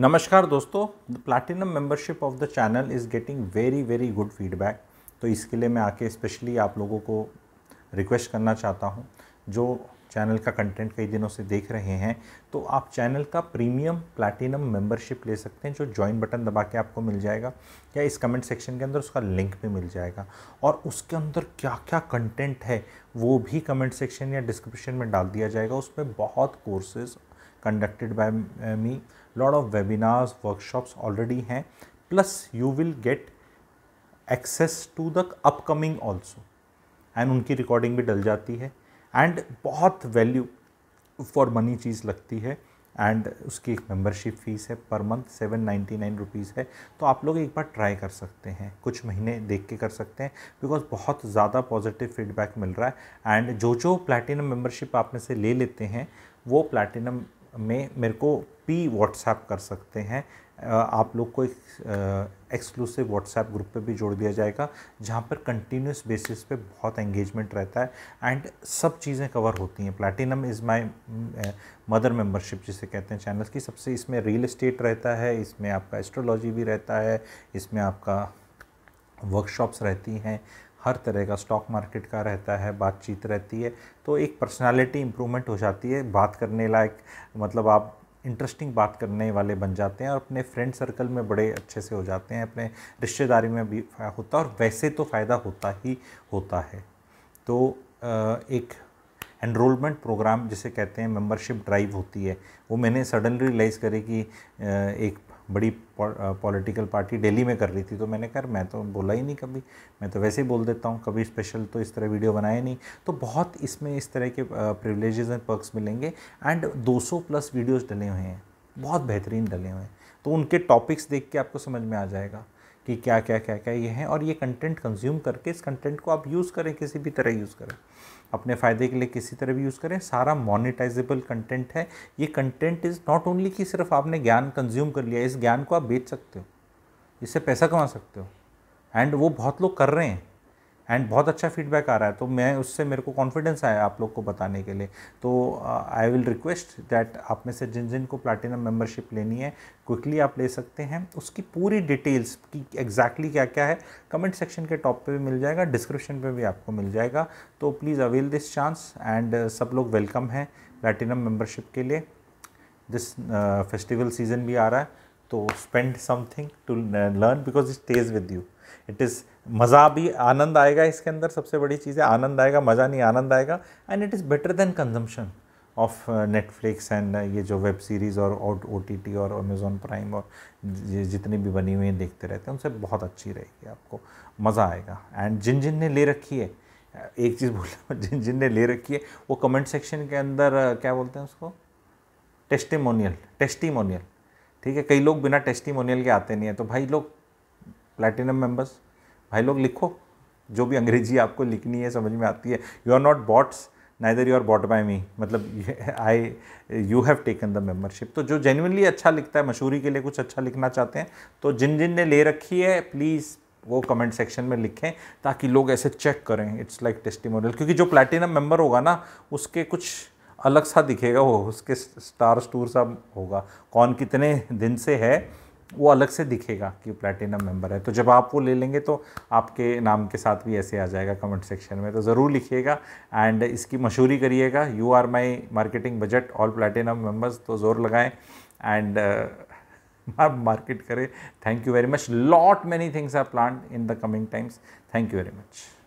नमस्कार दोस्तों the platinum membership of the channel is getting very very good feedback तो इसके लिए मैं आके स्पेशली आप लोगों को रिक्वेस्ट करना चाहता हूँ जो चैनल का कंटेंट कई दिनों से देख रहे हैं तो आप चैनल का प्रीमियम प्लैटिनम मेंबरशिप ले सकते हैं जो ज्वाइन बटन दबा के आपको मिल जाएगा या इस कमेंट सेक्शन के अंदर उसका लिंक भी मिल जाएगा और उसके अंदर क्या क्या कंटेंट है वो भी कमेंट सेक्शन या डिस्क्रिप्शन में डाल दिया जाएगा उसमें बहुत courses conducted by uh, me lot of webinars workshops already हैं plus you will get access to the upcoming also and उनकी recording भी डल जाती है and बहुत value for money चीज़ लगती है एंड उसकी एक मेम्बरशिप फ़ीस है per month seven ninety nine rupees है तो आप लोग एक बार ट्राई कर सकते हैं कुछ महीने देख के कर सकते हैं बिकॉज बहुत ज़्यादा पॉजिटिव फीडबैक मिल रहा है एंड जो जो प्लैटिनम मेम्बरशिप आप में से ले लेते हैं वो प्लैटिनम में मेरे को पी व्हाट्सएप कर सकते हैं आप लोग को एक एक्सक्लूसिव व्हाट्सएप ग्रुप पे भी जोड़ दिया जाएगा जहाँ पर कंटिन्यूस बेसिस पे बहुत एंगेजमेंट रहता है एंड सब चीज़ें कवर होती हैं platinum is my mother membership जिसे कहते हैं चैनल की सबसे इसमें रियल इस्टेट रहता है इसमें आपका एस्ट्रोलॉजी भी रहता है इसमें आपका वर्कशॉप्स रहती हैं हर तरह का स्टॉक मार्केट का रहता है बातचीत रहती है तो एक पर्सनालिटी इम्प्रूवमेंट हो जाती है बात करने लायक मतलब आप इंटरेस्टिंग बात करने वाले बन जाते हैं और अपने फ्रेंड सर्कल में बड़े अच्छे से हो जाते हैं अपने रिश्तेदारी में भी होता है और वैसे तो फ़ायदा होता ही होता है तो एक एनरोलमेंट प्रोग्राम जिसे कहते हैं मेंबरशिप ड्राइव होती है वो मैंने सडनली रियलाइज़ करी कि एक बड़ी पॉलिटिकल पार्टी डेली में कर रही थी तो मैंने कहा मैं तो बोला ही नहीं कभी मैं तो वैसे ही बोल देता हूँ कभी स्पेशल तो इस तरह वीडियो बनाए नहीं तो बहुत इसमें इस तरह के प्रिवलेजेस एंड पर्क्स मिलेंगे एंड 200 प्लस वीडियोज़ डले हुए हैं बहुत बेहतरीन डले हुए हैं तो उनके टॉपिक्स देख के आपको समझ में आ जाएगा कि क्या क्या क्या क्या ये हैं और ये कंटेंट कंज्यूम करके इस कंटेंट को आप यूज़ करें किसी भी तरह यूज़ करें अपने फ़ायदे के लिए किसी तरह भी यूज़ करें सारा मोनिटाइजेबल कंटेंट है ये कंटेंट इज़ नॉट ओनली कि सिर्फ आपने ज्ञान कंज्यूम कर लिया इस ज्ञान को आप बेच सकते हो इससे पैसा कमा सकते हो एंड वो बहुत लोग कर रहे हैं एंड बहुत अच्छा फीडबैक आ रहा है तो मैं उससे मेरे को कॉन्फिडेंस आया आप लोग को बताने के लिए तो आई विल रिक्वेस्ट दैट आप में से जिन जिन को प्लाटिनम मेम्बरशिप लेनी है क्विकली आप ले सकते हैं उसकी पूरी डिटेल्स की एग्जैक्टली exactly क्या क्या है कमेंट सेक्शन के टॉप पे भी मिल जाएगा डिस्क्रिप्शन पे भी आपको मिल जाएगा तो please avail this chance and सब लोग वेलकम हैं प्लाटिनम मेम्बरशिप के लिए दिस फेस्टिवल सीज़न भी आ रहा है तो spend something to learn because it stays with you it is मज़ा भी आनंद आएगा इसके अंदर सबसे बड़ी चीज़ है आनंद आएगा मज़ा नहीं आनंद आएगा and it is better than consumption of Netflix and ये जो वेब सीरीज़ और ओ टी टी और अमेज़ोन प्राइम और ये जितनी भी बनी हुई हैं देखते रहते हैं उनसे बहुत अच्छी रहेगी आपको मज़ा आएगा एंड जिन जिन ने ले रखी है एक चीज़ बोल जिन जिन ने ले रखी है वो कमेंट सेक्शन के अंदर क्या बोलते हैं उसको टेस्टिमोनियल टेस्टिमोनियल ठीक है कई लोग बिना टेस्टिमोनियल के आते नहीं हैं तो भाई लोग प्लेटिनम मेंबर्स भाई लोग लिखो जो भी अंग्रेजी आपको लिखनी है समझ में आती है you are not bots neither you are bot by me मतलब I you have taken the membership तो जो जेन्यनली अच्छा लिखता है मशहूरी के लिए कुछ अच्छा लिखना चाहते हैं तो जिन जिन ने ले रखी है प्लीज़ वो कमेंट सेक्शन में लिखें ताकि लोग ऐसे चेक करें इट्स लाइक टेस्टिमोनियल क्योंकि जो प्लेटिनम मेंबर होगा ना उसके कुछ अलग सा दिखेगा वो उसके स्टार स्टूर सा होगा कौन कितने दिन से है वो अलग से दिखेगा कि प्लेटिनम मेंबर है तो जब आप वो ले लेंगे तो आपके नाम के साथ भी ऐसे आ जाएगा कमेंट सेक्शन में तो ज़रूर लिखिएगा एंड इसकी मशहूरी करिएगा you are my marketing budget all platinum members तो ज़ोर लगाएं एंड आप मार्केट करें thank you very much lot many things are plan in the coming times thank you very much